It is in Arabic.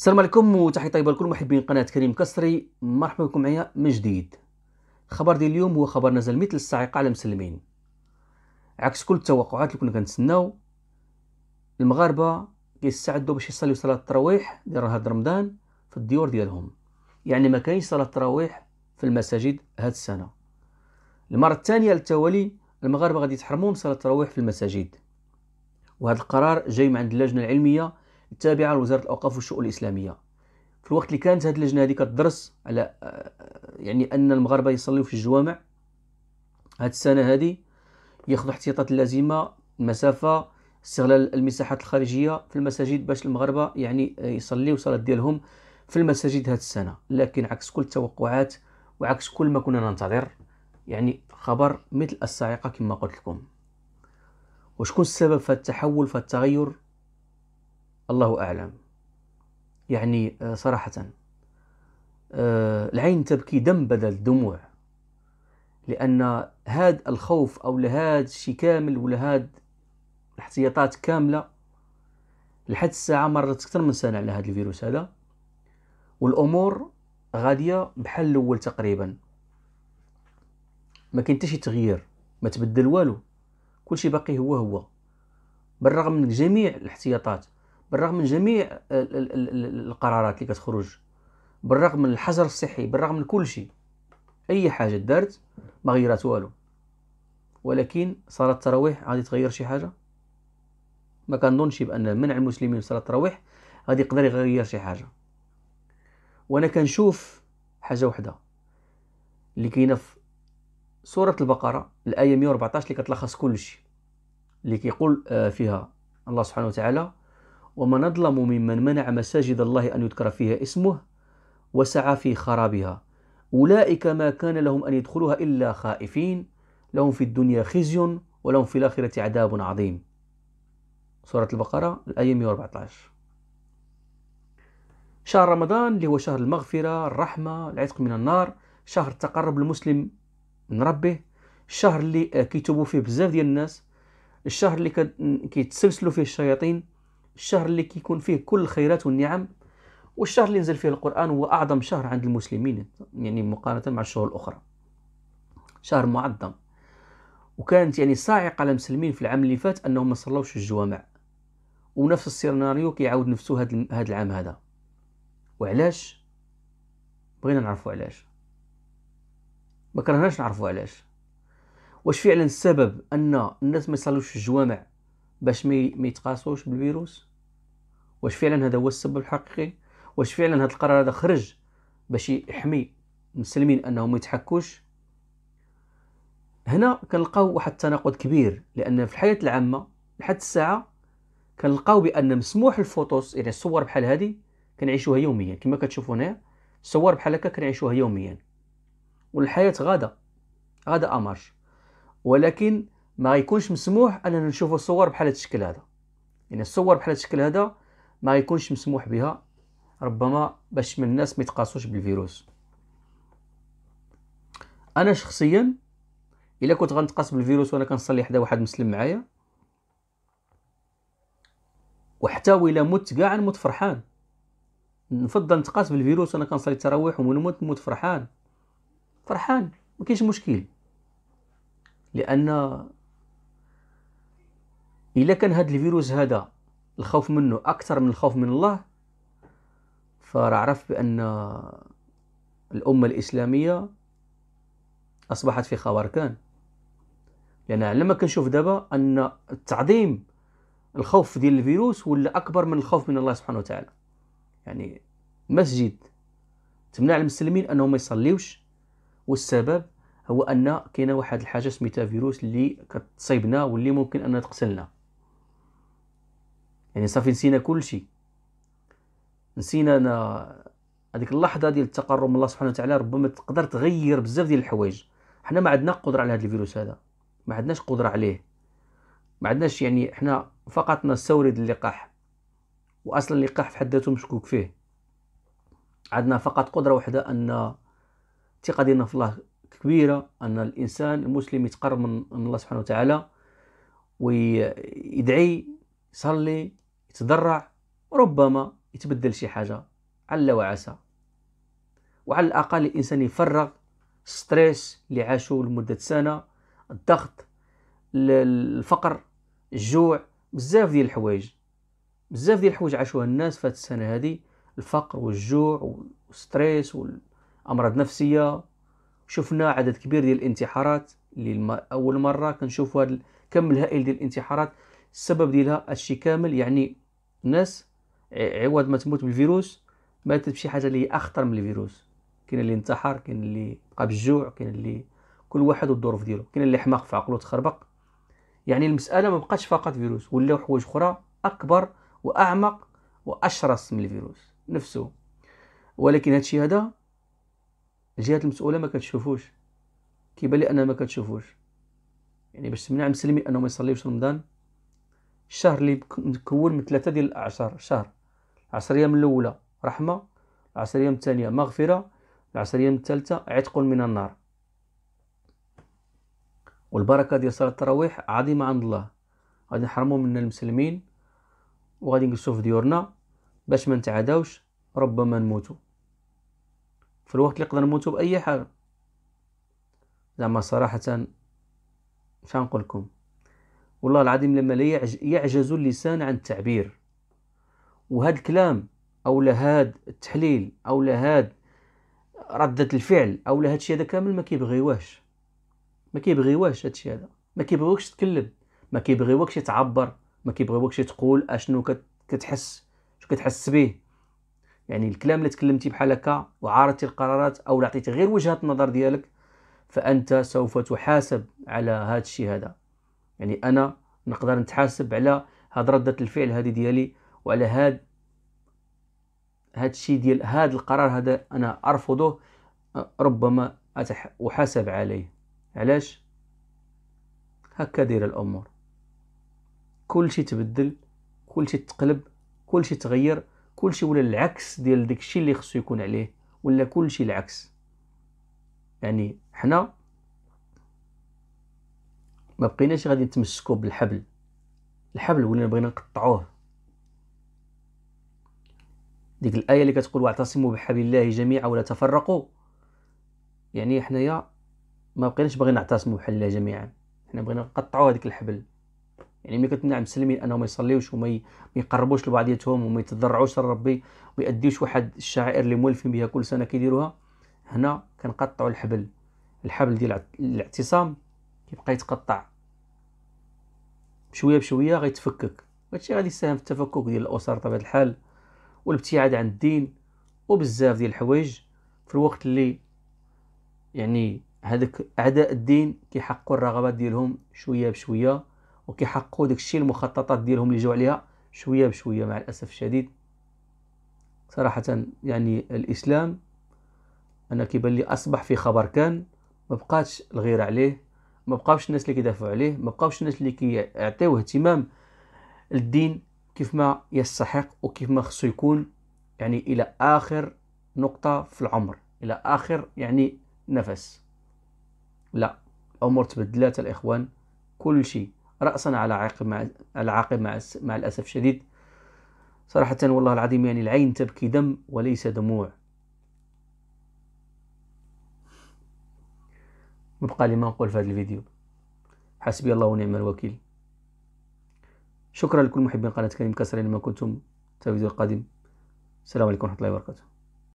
السلام عليكم وتحية طيبة لكل محبين قناة كريم كسري مرحبا بكم معايا من جديد خبر ديال اليوم هو خبر نزل مثل الصاعقة على المسلمين عكس كل التوقعات اللي كنا كنتسناو المغاربة كيستعدوا باش يصليو صلاة التراويح ديال هاد رمضان في الديور ديالهم يعني ما كاينش صلاة التراويح في المساجد هاد السنة المرة الثانية التوالي المغاربة غادي يتحرموا من صلاة التراويح في المساجد وهذا القرار جاي من عند اللجنة العلمية التابعة لوزارة الأوقاف والشؤون الإسلامية في الوقت اللي كانت هذه اللجنة هذه كتدرس على آه، يعني أن المغاربة يصليوا في الجوامع هذه السنة هذه ياخذوا احتياطات اللازمة المسافة استغلال المساحات الخارجية في المساجد باش المغاربة يعني آه، يصليوا صلاة ديالهم في المساجد هذه السنة لكن عكس كل التوقعات وعكس كل ما كنا ننتظر يعني خبر مثل الصاعقة كما قلت لكم وشكون السبب في التحول في التغير الله أعلم يعني آه، صراحة آه، العين تبكي دم بدل دموع لأن هاد الخوف أو لهاد الشي كامل ولا هاد الاحتياطات كاملة لحد الساعة مرت أكثر من سنة على هاد الفيروس هذا والأمور غادية بحال الأول تقريبا ما كاين شي تغيير ما تبدل والو كلشي باقي هو هو بالرغم من جميع الاحتياطات بالرغم من جميع القرارات اللي كتخرج بالرغم من الحجر الصحي بالرغم من كل شيء اي حاجه دارت ما غيرات والو ولكن صلاه التراويح غادي تغير شي حاجه ما كنظنش بان منع المسلمين من صلاه التراويح غادي يقدر يغير شي حاجه وانا كنشوف حاجه وحده اللي كاينه في سوره البقره الايه 114 اللي كتلخص كل شيء اللي كيقول آه، فيها الله سبحانه وتعالى ومن أظلم ممن منع مساجد الله أن يذكر فيها اسمه وسعى في خرابها أولئك ما كان لهم أن يدخلوها إلا خائفين لهم في الدنيا خزي ولهم في الآخرة عذاب عظيم سورة البقرة الآية 114 شهر رمضان اللي هو شهر المغفرة الرحمة العتق من النار شهر تقرب المسلم من ربه الشهر اللي كيتوبوا فيه بزاف ديال الناس الشهر اللي كيتسلسلوا فيه الشياطين الشهر اللي كيكون فيه كل الخيرات والنعم والشهر اللي نزل فيه القرآن هو أعظم شهر عند المسلمين يعني مقارنة مع الشهور الأخرى شهر معظم وكانت يعني صاعقة على المسلمين في العام اللي فات أنهم ما صلوش الجوامع ونفس السيناريو كيعاود نفسه هذا هاد العام هذا وعلاش بغينا نعرفوا علاش ما كرهناش نعرفوا علاش واش فعلا السبب ان الناس ما يصلوش الجوامع باش ما يتقاسوش بالفيروس واش فعلا هذا هو السبب الحقيقي واش فعلا هذا القرار هذا خرج باش يحمي المسلمين انهم ما يتحكوش هنا كنلقاو واحد التناقض كبير لان في الحياه العامه لحد الساعه كنلقاو بان مسموح الفوتوس يعني الصور بحال هذه كنعيشوها يوميا كما كتشوفوا هنا صور بحال هكا كنعيشوها يوميا والحياه غاده غاده امرش ولكن ما يكونش مسموح اننا نشوفوا صور بحال هذا الشكل هذا يعني الصور بحال هذا الشكل هذا ما يكونش مسموح بها ربما باش من الناس ما يتقاسوش بالفيروس انا شخصيا الا كنت غنتقاس بالفيروس وانا كنصلي حدا واحد مسلم معايا وحتى الى مت كاع نموت فرحان نفضل نتقاس بالفيروس وانا كنصلي التراويح ونموت نموت فرحان فرحان ما كاينش مشكل لان الا كان هذا الفيروس هذا الخوف منه أكثر من الخوف من الله فعرف بأن الأمة الإسلامية أصبحت في خواركان لأن يعني لما كنشوف دابا أن التعظيم الخوف ديال الفيروس ولا أكبر من الخوف من الله سبحانه وتعالى يعني مسجد تمنع المسلمين أنهم ما يصليوش والسبب هو أن كاينه واحد الحاجة سميتها فيروس اللي كتصيبنا واللي ممكن أنها تقتلنا يعني صافي نسينا كل شيء نسينا انا هذيك اللحظه ديال التقرب من الله سبحانه وتعالى ربما تقدر تغير بزاف ديال الحوايج حنا ما عندنا قدره على هذا الفيروس هذا ما عندناش قدره عليه ما عندناش يعني حنا فقط نستورد اللقاح واصلا اللقاح في حد ذاته مشكوك فيه عندنا فقط قدره واحده ان الثقه ديالنا في الله كبيره ان الانسان المسلم يتقرب من الله سبحانه وتعالى ويدعي يصلي يتضرع ربما يتبدل شي حاجه على وعسى وعلى الاقل الانسان يفرغ ستريس اللي عاشو لمده سنه الضغط الفقر الجوع بزاف ديال الحوايج بزاف ديال الحوايج عاشوها الناس في السنه هذه الفقر والجوع والستريس والامراض النفسيه شفنا عدد كبير ديال الانتحارات اللي اول مره كنشوفو هذا الكم الهائل ديال الانتحارات السبب ديالها هادشي كامل يعني الناس عوض ما تموت بالفيروس ماتت بشي حاجه اللي هي اخطر من الفيروس كاين اللي انتحر كاين اللي بقى بالجوع كاين اللي كل واحد والظروف ديالو كاين اللي حماق في عقلو تخربق يعني المساله ما بقاش فقط فيروس ولاو حوايج اخرى اكبر واعمق واشرس من الفيروس نفسه ولكن هادشي هذا الجهات المسؤوله ما كتشوفوش كيبان لي انها ما كتشوفوش يعني باش تمنع مسلمي انهم يصليوش رمضان الشهر اللي مكون من ثلاثه ديال الاعشار شهر العشريه ايام الاولى رحمه العشريه ايام الثانيه مغفره العشريه ايام الثالثه عتق من النار والبركه ديال صلاه التراويح عظيمه عند الله غادي نحرموا منا المسلمين وغادي نجلسوا في ديورنا باش ما نتعداوش ربما نموتوا في الوقت اللي نقدر نموتوا باي حاجه زعما صراحه شنو غنقول لكم والله العظيم لما لا يعجز اللسان عن التعبير وهذا الكلام او لهاد التحليل او لهاد ردة الفعل او لهاد الشيء هذا كامل ما كيبغيوهش ما كيبغيوهش هذا الشيء هذا ما كيبغيوكش تتكلم ما كيبغيوكش تعبر ما كيبغيوكش تقول اشنو كتحس شو كتحس به يعني الكلام اللي تكلمتي بحال هكا وعارضتي القرارات او عطيتي غير وجهه النظر ديالك فانت سوف تحاسب على هذا الشيء هذا يعني انا نقدر نتحاسب على هاد ردة الفعل هذه ديالي وعلى هاد هاد الشيء ديال هاد القرار هذا انا ارفضه ربما احاسب عليه علاش هكا دير الامور كل شيء تبدل كل شيء تقلب كل شيء تغير كل شيء ولا العكس ديال داكشي اللي خصو يكون عليه ولا كل شيء العكس يعني حنا ما بقيناش غادي نتمسكوا بالحبل الحبل ولينا بغينا نقطعوه ديك الايه اللي كتقول واعتصموا بحبل الله جميعا ولا تفرقوا يعني حنايا ما بقيناش باغيين نعتصموا بحبل الله جميعا حنا بغينا نقطعوا هذيك الحبل يعني ملي كتمنع المسلمين انهم يصليوش وما يقربوش لبعضياتهم وما يتضرعوش لربي ويأديوش واحد الشعائر اللي مولفين بها كل سنه كيديروها هنا كنقطعوا الحبل الحبل ديال الاعتصام كيبقى يتقطع شويه بشويه غيتفكك هادشي غادي يساهم في التفكك ديال الاسر بطبيعه الحال والابتعاد عن الدين وبزاف ديال الحوايج في الوقت اللي يعني هذاك اعداء الدين كيحققوا الرغبات ديالهم شويه بشويه وكيحققوا داكشي المخططات ديالهم اللي جاو عليها شويه بشويه مع الاسف الشديد صراحه يعني الاسلام انا كيبان لي اصبح في خبر كان ما بقاتش الغيره عليه ما بقاوش الناس اللي كيدافعوا عليه ما بقاوش الناس اللي كيعطيو اهتمام للدين كيف ما يستحق وكيف ما خصو يكون يعني الى اخر نقطه في العمر الى اخر يعني نفس لا الامور تبدلات الاخوان كل شيء راسا على عقب مع على عقب مع, مع الاسف الشديد صراحه والله العظيم يعني العين تبكي دم وليس دموع وبقى لي ما نقول في هذا الفيديو حسبي الله ونعم الوكيل شكرا لكل محبين قناة كريم كسر لما كنتم تا الفيديو القادم السلام عليكم ورحمة الله وبركاته